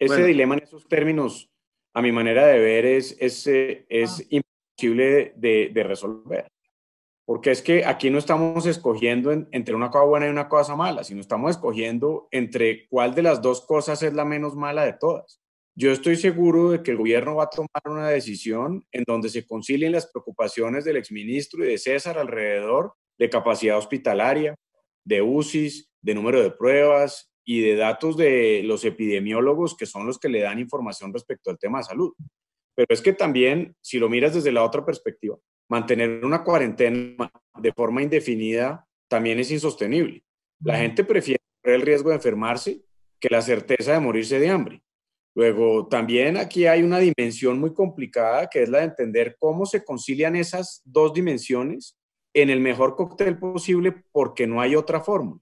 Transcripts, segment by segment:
Ese dilema en esos términos, a mi manera de ver, es, eh, ah. imposible de, resolver. Porque es que aquí no estamos escogiendo entre una cosa buena y una cosa mala, sino estamos escogiendo entre cuál de las dos cosas es la menos mala de todas. Yo estoy seguro de que el gobierno va a tomar una decisión en donde se concilien las preocupaciones del exministro y de César alrededor de capacidad hospitalaria, de UCIs, de número de pruebas, y de datos de los epidemiólogos que son los que le dan información respecto al tema de salud. Pero es que también, si lo miras desde la otra perspectiva, mantener una cuarentena de forma indefinida también es insostenible. La gente prefiere el riesgo de enfermarse que la certeza de morirse de hambre. Luego, también aquí hay una dimensión muy complicada que es la de entender cómo se concilian esas dos dimensiones en el mejor cóctel posible porque no hay otra fórmula.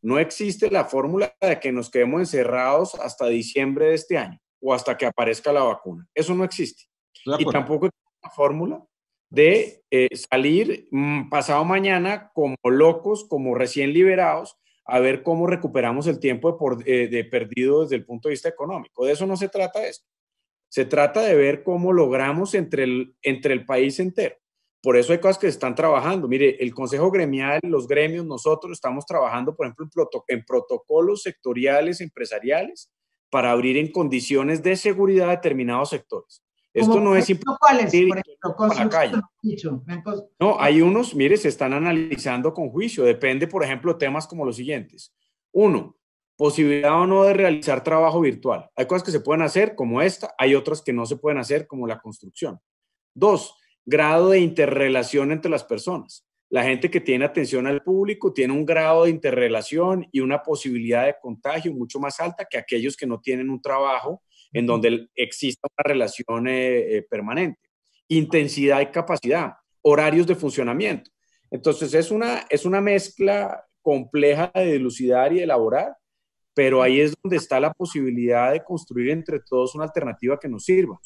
No existe la fórmula de que nos quedemos encerrados hasta diciembre de este año o hasta que aparezca la vacuna. Eso no existe. Y tampoco existe la fórmula de eh, salir mm, pasado mañana como locos, como recién liberados, a ver cómo recuperamos el tiempo eh, de, perdido desde el punto de vista económico. De eso no se trata esto. Se trata de ver cómo logramos entre el, entre el país entero por eso hay cosas que se están trabajando. Mire, el Consejo Gremial, los gremios, nosotros estamos trabajando, por ejemplo, en protocolos sectoriales empresariales para abrir en condiciones de seguridad determinados sectores. Esto no es No, hay unos, mire, se están analizando con juicio. Depende, por ejemplo, temas como los siguientes. Uno, posibilidad o no de realizar trabajo virtual. Hay cosas que se pueden hacer como esta, hay otras que no se pueden hacer como la construcción. Dos, grado de interrelación entre las personas. La gente que tiene atención al público tiene un grado de interrelación y una posibilidad de contagio mucho más alta que aquellos que no tienen un trabajo en donde exista una relación eh, eh, permanente. Intensidad y capacidad, horarios de funcionamiento. Entonces es una, es una mezcla compleja de dilucidar y elaborar, pero ahí es donde está la posibilidad de construir entre todos una alternativa que nos sirva.